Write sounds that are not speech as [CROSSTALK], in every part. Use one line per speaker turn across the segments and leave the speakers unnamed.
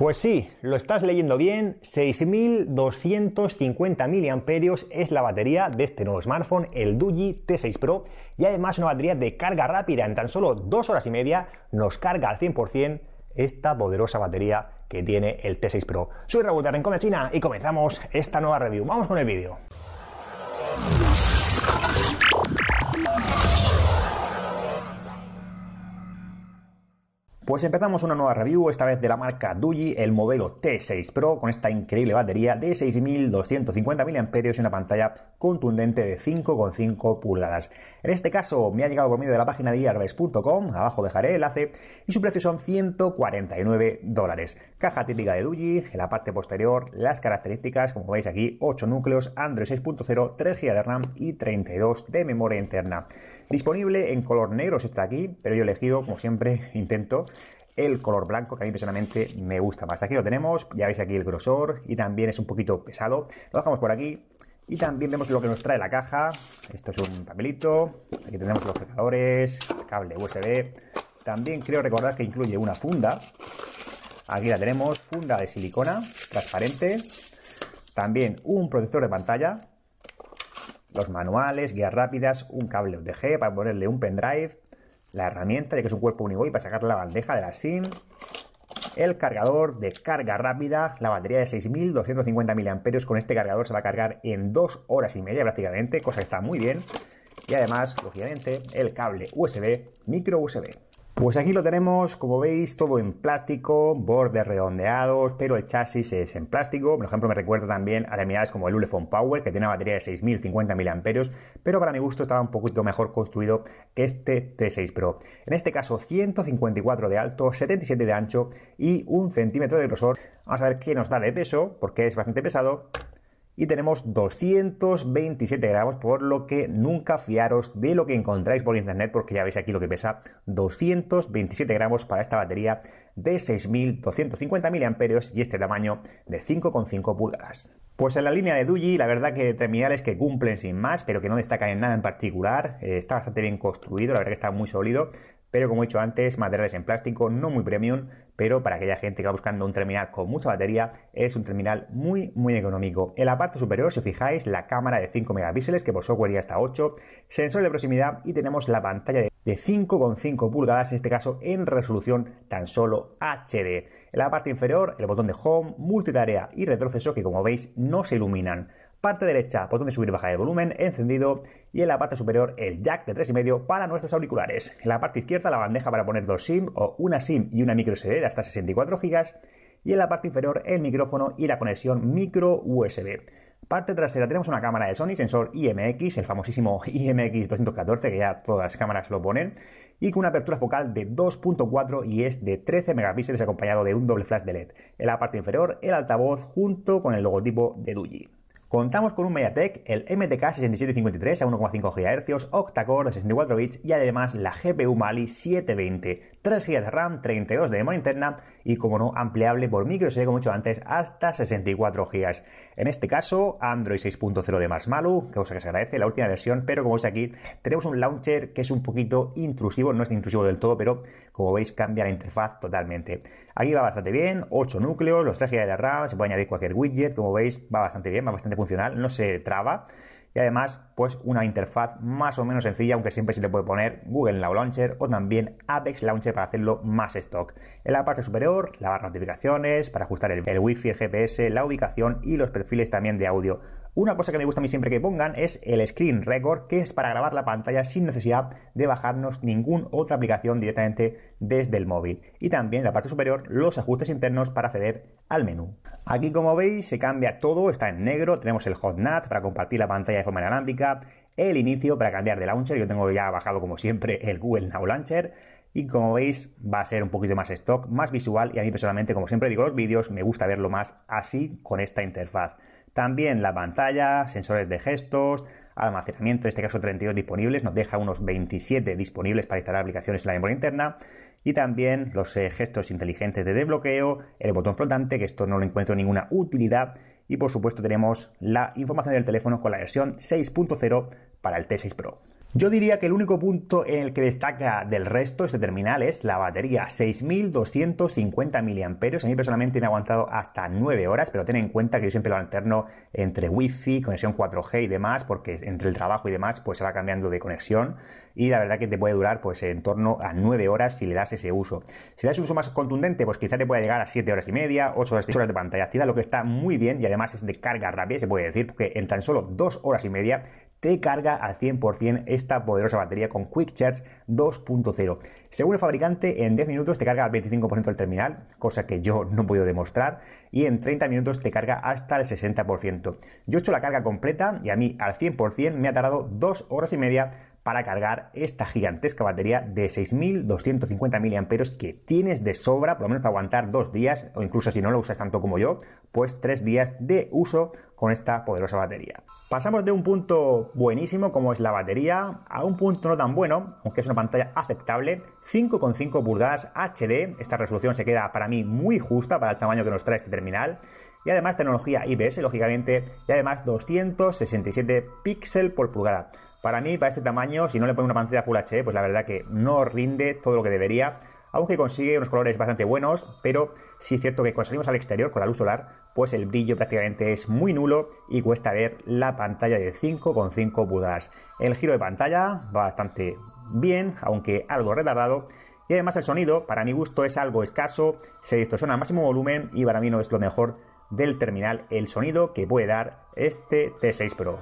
Pues sí, lo estás leyendo bien, 6.250 mAh es la batería de este nuevo smartphone, el Duji T6 Pro, y además una batería de carga rápida, en tan solo dos horas y media nos carga al 100% esta poderosa batería que tiene el T6 Pro. Soy Raúl de China y comenzamos esta nueva review. Vamos con el vídeo. Pues empezamos una nueva review, esta vez de la marca Duji, el modelo T6 Pro, con esta increíble batería de 6.250 mAh y una pantalla contundente de 5,5 pulgadas. En este caso me ha llegado por medio de la página de iarves.com, abajo dejaré el enlace, y su precio son 149 dólares. Caja típica de Duji, en la parte posterior las características, como veis aquí, 8 núcleos, Android 6.0, 3 GB de RAM y 32 de memoria interna. Disponible en color negro, si está aquí, pero yo he elegido, como siempre, [LAUGHS] intento el color blanco que a mí personalmente me gusta más. Aquí lo tenemos, ya veis aquí el grosor y también es un poquito pesado. Lo dejamos por aquí y también vemos lo que nos trae la caja. Esto es un papelito, aquí tenemos los cargadores, cable USB. También creo recordar que incluye una funda. Aquí la tenemos, funda de silicona transparente. También un protector de pantalla los manuales, guías rápidas, un cable OTG para ponerle un pendrive, la herramienta, ya que es un cuerpo uniboy para sacar la bandeja de la SIM, el cargador de carga rápida, la batería de 6.250 mAh, con este cargador se va a cargar en dos horas y media prácticamente, cosa que está muy bien, y además, lógicamente, el cable USB, micro USB. Pues aquí lo tenemos, como veis, todo en plástico, bordes redondeados, pero el chasis es en plástico. Por ejemplo, me recuerda también a terminales como el Ulefone Power, que tiene una batería de 6050 mAh, pero para mi gusto estaba un poquito mejor construido que este T6 Pro. En este caso, 154 de alto, 77 de ancho y un centímetro de grosor. Vamos a ver qué nos da de peso, porque es bastante pesado y tenemos 227 gramos, por lo que nunca fiaros de lo que encontráis por internet, porque ya veis aquí lo que pesa 227 gramos para esta batería de 6.250 mAh y este tamaño de 5,5 pulgadas. Pues en la línea de Duji, la verdad que terminales que cumplen sin más, pero que no destacan en nada en particular. Eh, está bastante bien construido, la verdad que está muy sólido pero como he dicho antes, materiales en plástico, no muy premium, pero para aquella gente que va buscando un terminal con mucha batería, es un terminal muy, muy económico. En la parte superior, si fijáis, la cámara de 5 megapíxeles, que por software ya está 8, sensor de proximidad y tenemos la pantalla de 5,5 pulgadas, en este caso en resolución tan solo HD. En la parte inferior, el botón de Home, multitarea y retroceso, que como veis no se iluminan parte derecha botón de subir y bajar el volumen encendido y en la parte superior el jack de 3,5 para nuestros auriculares. En la parte izquierda la bandeja para poner dos SIM o una SIM y una micro SD de hasta 64 GB y en la parte inferior el micrófono y la conexión micro USB. Parte trasera tenemos una cámara de Sony, sensor IMX, el famosísimo [LAUGHS] IMX214 que ya todas las cámaras lo ponen, y con una apertura focal de 2.4 y es de 13 megapíxeles acompañado de un doble flash de LED. En la parte inferior el altavoz junto con el logotipo de Duji. Contamos con un MediaTek, el MTK 6753 a 1,5 GHz, octa-core de 64 bits y además la GPU Mali 720, 3 GB de RAM, 32 de memoria interna y como no ampliable por microSD como he dicho antes hasta 64 GB. En este caso, Android 6.0 de Marshmallow, cosa que se agradece, la última versión, pero como veis aquí, tenemos un launcher que es un poquito intrusivo, no es intrusivo del todo, pero como veis cambia la interfaz totalmente. Aquí va bastante bien, 8 núcleos, los 3 GB de RAM, se puede añadir cualquier widget, como veis va bastante bien, va bastante funcional, no se traba y además pues una interfaz más o menos sencilla, aunque siempre se le puede poner Google Now Launcher o también Apex Launcher para hacerlo más stock. En la parte superior, la barra notificaciones para ajustar el, el wifi, el GPS, la ubicación y los perfiles también de audio. Una cosa que me gusta a mí siempre que pongan es el Screen Record, que es para grabar la pantalla sin necesidad de bajarnos ninguna otra aplicación directamente desde el móvil. Y también en la parte superior los ajustes internos para acceder al menú. Aquí como veis se cambia todo, está en negro, tenemos el Hot Nut para compartir la pantalla de forma inalámbrica, el inicio para cambiar de launcher, yo tengo ya bajado como siempre el Google Now Launcher, y como veis va a ser un poquito más stock, más visual y a mí personalmente como siempre digo los vídeos me gusta verlo más así con esta interfaz. También la pantalla, sensores de gestos, almacenamiento, en este caso 32 disponibles, nos deja unos 27 disponibles para instalar aplicaciones en la memoria interna. Y también los eh, gestos inteligentes de desbloqueo, el botón flotante, que esto no lo encuentro ninguna utilidad. Y por supuesto tenemos la información del teléfono con la versión 6.0 para el T6 Pro. Yo diría que el único punto en el que destaca del resto este terminal es la batería, 6.250 mAh. A mí personalmente me ha aguantado hasta 9 horas, pero ten en cuenta que yo siempre lo alterno entre Wi-Fi, conexión 4G y demás, porque entre el trabajo y demás pues se va cambiando de conexión y la verdad que te puede durar pues en torno a 9 horas si le das ese uso. Si le das un uso más contundente, pues quizá te pueda llegar a 7 horas y media, 8 horas, horas de pantalla activa, lo que está muy bien y además es de carga rápida, se puede decir, porque en tan solo 2 horas y media te carga al 100% esta poderosa batería con Quick Charge 2.0. Según el fabricante, en 10 minutos te carga al 25% del terminal, cosa que yo no puedo demostrar, y en 30 minutos te carga hasta el 60%. Yo he hecho la carga completa y a mí al 100% me ha tardado 2 horas y media para cargar esta gigantesca batería de 6.250 mAh que tienes de sobra, por lo menos para aguantar dos días, o incluso si no lo usas tanto como yo, pues tres días de uso con esta poderosa batería. Pasamos de un punto buenísimo como es la batería a un punto no tan bueno, aunque es una pantalla aceptable, 5,5 pulgadas HD, esta resolución se queda para mí muy justa para el tamaño que nos trae este terminal, y además tecnología IPS, lógicamente, y además 267 píxeles por pulgada. Para mí, para este tamaño, si no le pone una pantalla Full HD, pues la verdad que no rinde todo lo que debería, aunque consigue unos colores bastante buenos, pero sí es cierto que cuando salimos al exterior con la luz solar, pues el brillo prácticamente es muy nulo y cuesta ver la pantalla de 5,5 pulgadas. El giro de pantalla va bastante bien, aunque algo retardado, y además el sonido, para mi gusto, es algo escaso, se distorsiona al máximo volumen y para mí no es lo mejor del terminal el sonido que puede dar este T6 Pro.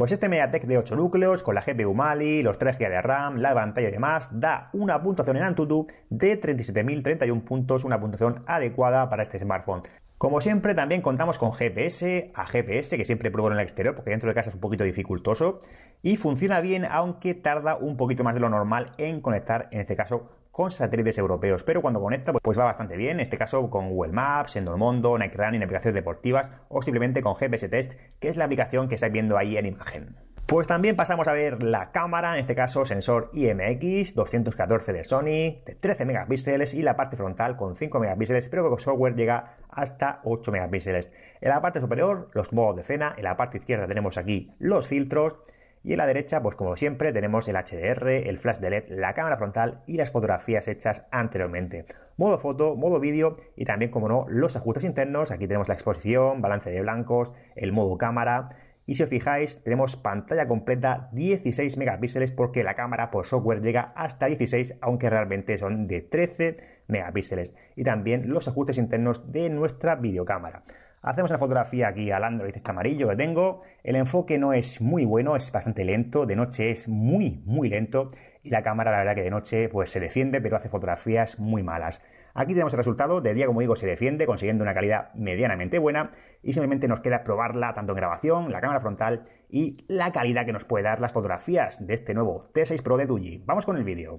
Pues este MediaTek de 8 núcleos, con la GPU Mali, los 3 GB de RAM, la pantalla y demás, da una puntuación en Antutu de 37.031 puntos, una puntuación adecuada para este smartphone. Como siempre, también contamos con GPS, a GPS, que siempre pruebo en el exterior porque dentro de casa es un poquito dificultoso, y funciona bien, aunque tarda un poquito más de lo normal en conectar, en este caso, con satélites europeos, pero cuando conecta pues, pues va bastante bien, en este caso con Google Maps, mundo Nike Running, aplicaciones deportivas o simplemente con GPS Test, que es la aplicación que estáis viendo ahí en imagen. Pues también pasamos a ver la cámara, en este caso sensor IMX 214 de Sony, de 13 megapíxeles y la parte frontal con 5 megapíxeles, pero que software llega hasta 8 megapíxeles. En la parte superior, los modos de escena, en la parte izquierda tenemos aquí los filtros, y en la derecha, pues como siempre, tenemos el HDR, el flash de LED, la cámara frontal y las fotografías hechas anteriormente. Modo foto, modo vídeo y también, como no, los ajustes internos. Aquí tenemos la exposición, balance de blancos, el modo cámara. Y si os fijáis, tenemos pantalla completa 16 megapíxeles porque la cámara por software llega hasta 16, aunque realmente son de 13 megapíxeles. Y también los ajustes internos de nuestra videocámara. Hacemos la fotografía aquí al Android este amarillo que tengo. El enfoque no es muy bueno, es bastante lento. De noche es muy, muy lento. Y la cámara, la verdad que de noche pues se defiende, pero hace fotografías muy malas. Aquí tenemos el resultado. De día, como digo, se defiende consiguiendo una calidad medianamente buena. Y simplemente nos queda probarla tanto en grabación, la cámara frontal y la calidad que nos puede dar las fotografías de este nuevo T6 Pro de Duy Vamos con el vídeo.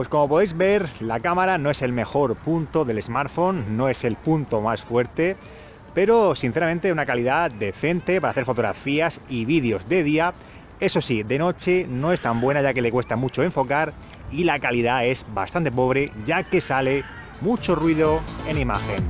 Pues como podéis ver, la cámara no es el mejor punto del smartphone, no es el punto más fuerte, pero sinceramente una calidad decente para hacer fotografías y vídeos de día. Eso sí, de noche no es tan buena ya que le cuesta mucho enfocar y la calidad es bastante pobre ya que sale mucho ruido en imagen.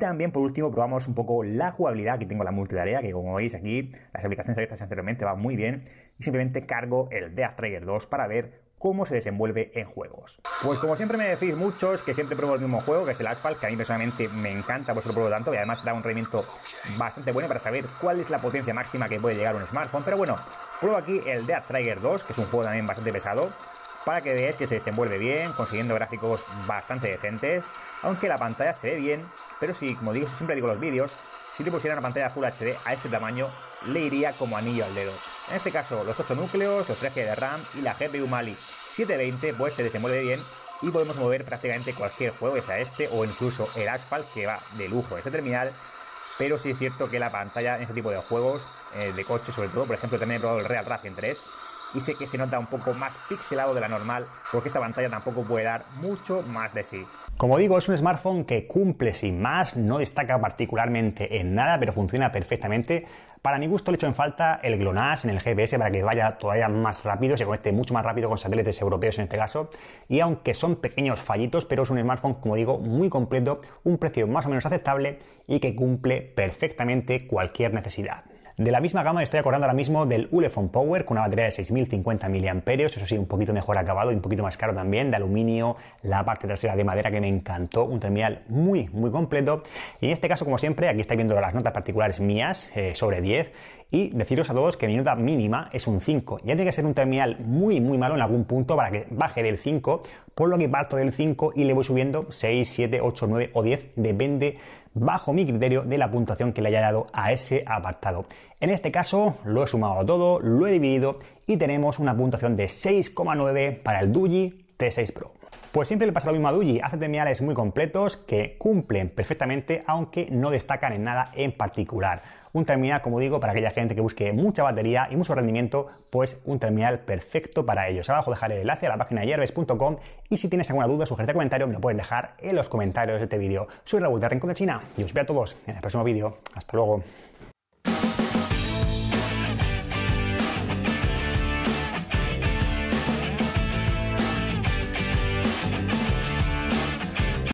también, por último, probamos un poco la jugabilidad. que tengo la multitarea, que como veis aquí, las aplicaciones abiertas anteriormente van muy bien. Y simplemente cargo el Death Trigger 2 para ver cómo se desenvuelve en juegos. Pues como siempre me decís muchos que siempre pruebo el mismo juego, que es el Asphalt, que a mí personalmente me encanta, por lo pruebo tanto, y además da un rendimiento bastante bueno para saber cuál es la potencia máxima que puede llegar un smartphone. Pero bueno, pruebo aquí el Death Trigger 2, que es un juego también bastante pesado, para que veáis que se desenvuelve bien, consiguiendo gráficos bastante decentes, aunque la pantalla se ve bien, pero si, como digo, siempre digo los vídeos, si le pusieran una pantalla Full HD a este tamaño, le iría como anillo al dedo. En este caso, los 8 núcleos, los 3 GB de RAM y la GPU Mali 720, pues se desenvuelve bien y podemos mover prácticamente cualquier juego, ya sea este o incluso el Asphalt, que va de lujo este terminal. Pero sí es cierto que la pantalla en este tipo de juegos, eh, de coche sobre todo, por ejemplo, también he probado el Real Racing 3, y sé que se nota un poco más pixelado de la normal porque esta pantalla tampoco puede dar mucho más de sí. Como digo, es un smartphone que cumple sin más, no destaca particularmente en nada, pero funciona perfectamente. Para mi gusto le hecho en falta el GLONASS en el GPS para que vaya todavía más rápido, se conecte mucho más rápido con satélites europeos en este caso. Y aunque son pequeños fallitos, pero es un smartphone, como digo, muy completo, un precio más o menos aceptable y que cumple perfectamente cualquier necesidad. De la misma gama estoy acordando ahora mismo del Ulefone Power con una batería de 6050 mAh, eso sí, un poquito mejor acabado y un poquito más caro también, de aluminio, la parte trasera de madera que me encantó, un terminal muy, muy completo. Y en este caso, como siempre, aquí estáis viendo las notas particulares mías eh, sobre 10 y deciros a todos que mi nota mínima es un 5. Ya tiene que ser un terminal muy, muy malo en algún punto para que baje del 5, por lo que parto del 5 y le voy subiendo 6, 7, 8, 9 o 10, depende bajo mi criterio de la puntuación que le haya dado a ese apartado. En este caso lo he sumado todo, lo he dividido y tenemos una puntuación de 6,9 para el Duji T6 Pro. Pues siempre le pasa lo mismo a Duji, hace terminales muy completos que cumplen perfectamente aunque no destacan en nada en particular un terminal, como digo, para aquella gente que busque mucha batería y mucho rendimiento, pues un terminal perfecto para ellos. Abajo dejaré el enlace a la página yerbes.com y si tienes alguna duda, sugerencia, comentario, me lo puedes dejar en los comentarios de este vídeo. Soy Raúl de Rincón de China y os veo a todos en el próximo vídeo. Hasta luego.